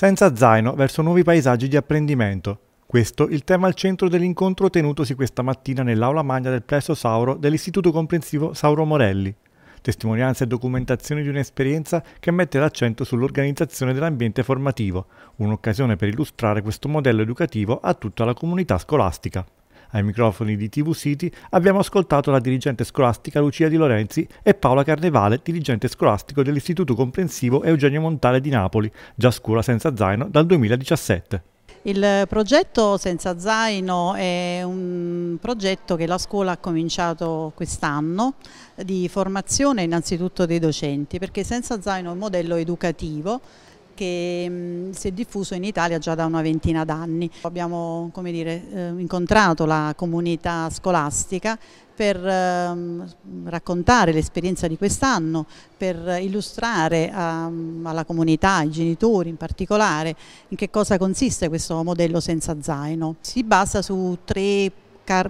senza zaino verso nuovi paesaggi di apprendimento. Questo il tema al centro dell'incontro tenutosi questa mattina nell'aula magna del Plesso Sauro dell'Istituto Comprensivo Sauro Morelli. Testimonianze e documentazioni di un'esperienza che mette l'accento sull'organizzazione dell'ambiente formativo, un'occasione per illustrare questo modello educativo a tutta la comunità scolastica. Ai microfoni di TV City abbiamo ascoltato la dirigente scolastica Lucia Di Lorenzi e Paola Carnevale, dirigente scolastico dell'Istituto Comprensivo Eugenio Montale di Napoli, già scuola senza zaino dal 2017. Il progetto Senza Zaino è un progetto che la scuola ha cominciato quest'anno di formazione innanzitutto dei docenti perché Senza Zaino è un modello educativo che mh, mm, si è diffuso in Italia già da una ventina d'anni. Abbiamo dire, eh, incontrato la comunità scolastica per ehm, raccontare l'esperienza di quest'anno, per illustrare a, alla comunità, ai genitori in particolare, in che cosa consiste questo modello senza zaino. Si basa su tre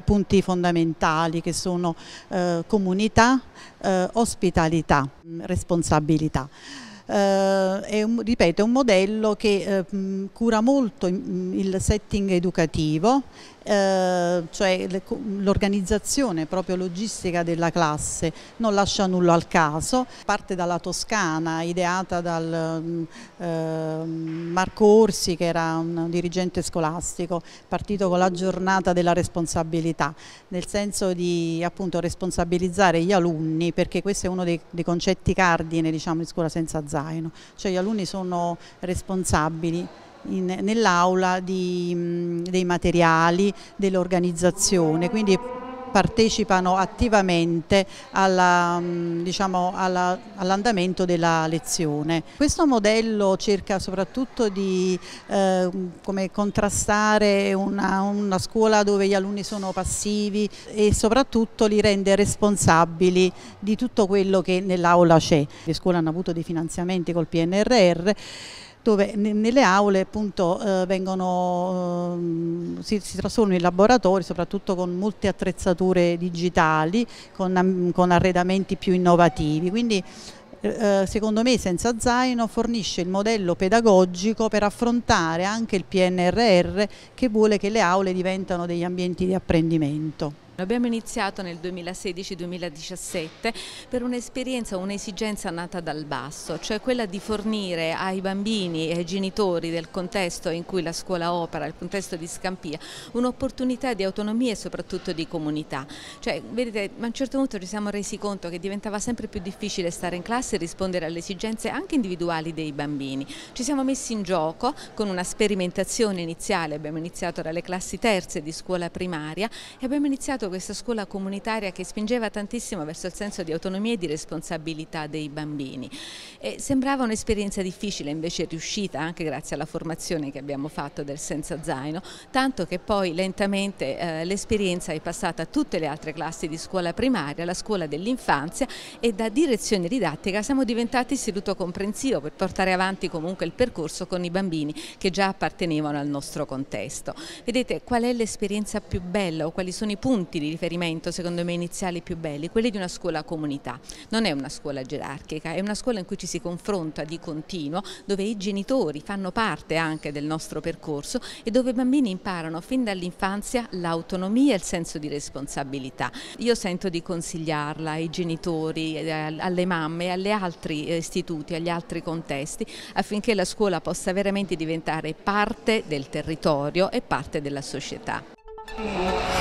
punti fondamentali che sono eh, comunità, eh, ospitalità, responsabilità. Eh, è un, ripeto, è un modello che eh, cura molto il setting educativo eh, cioè l'organizzazione proprio logistica della classe non lascia nulla al caso, parte dalla Toscana ideata dal mm, eh, Marco Orsi che era un dirigente scolastico, partito con la giornata della responsabilità, nel senso di appunto responsabilizzare gli alunni perché questo è uno dei, dei concetti cardine diciamo, di scuola senza zaino, cioè gli alunni sono responsabili nell'aula mm, dei materiali, dell'organizzazione, quindi partecipano attivamente all'andamento mm, diciamo, alla, all della lezione. Questo modello cerca soprattutto di eh, contrastare una, una, scuola dove gli alunni sono passivi e soprattutto li rende responsabili di tutto quello che nell'aula c'è. Le scuole hanno avuto dei finanziamenti col PNRR dove nelle aule appunto eh, vengono, ehm, si, si, trasformano in laboratori soprattutto con molte attrezzature digitali, con, con arredamenti più innovativi. Quindi eh, eh, secondo me senza zaino fornisce il modello pedagogico per affrontare anche il PNRR che vuole che le aule diventano degli ambienti di apprendimento. Abbiamo iniziato nel 2016-2017 per un'esperienza, un'esigenza nata dal basso, cioè quella di fornire ai bambini e ai genitori del contesto in cui la scuola opera, il contesto di Scampia, un'opportunità di autonomia e soprattutto di comunità. Cioè, vedete, a un certo punto ci siamo resi conto che diventava sempre più difficile stare in classe e rispondere alle esigenze anche individuali dei bambini. Ci siamo messi in gioco con una sperimentazione iniziale, abbiamo iniziato dalle classi terze di scuola primaria e abbiamo iniziato questa scuola comunitaria che spingeva tantissimo verso il senso di autonomia e di responsabilità dei bambini. E sembrava un'esperienza difficile, invece riuscita anche grazie alla formazione che abbiamo fatto del senza zaino, tanto che poi lentamente eh, l'esperienza è passata a tutte le altre classi di scuola primaria, la scuola dell'infanzia e da direzione didattica siamo diventati istituto comprensivo per portare avanti comunque il percorso con i bambini che già appartenevano al nostro contesto. Vedete qual è l'esperienza più bella o quali sono i punti punti di riferimento secondo me iniziali più belli, quelli di una scuola comunità. Non è una scuola gerarchica, è una scuola in cui ci si confronta di continuo, dove i genitori fanno parte anche del nostro percorso e dove i bambini imparano fin dall'infanzia l'autonomia e il senso di responsabilità. Io sento di consigliarla ai genitori, eh, alle mamme, agli altri eh, istituti, agli altri contesti affinché la scuola possa veramente diventare parte del territorio e parte della società.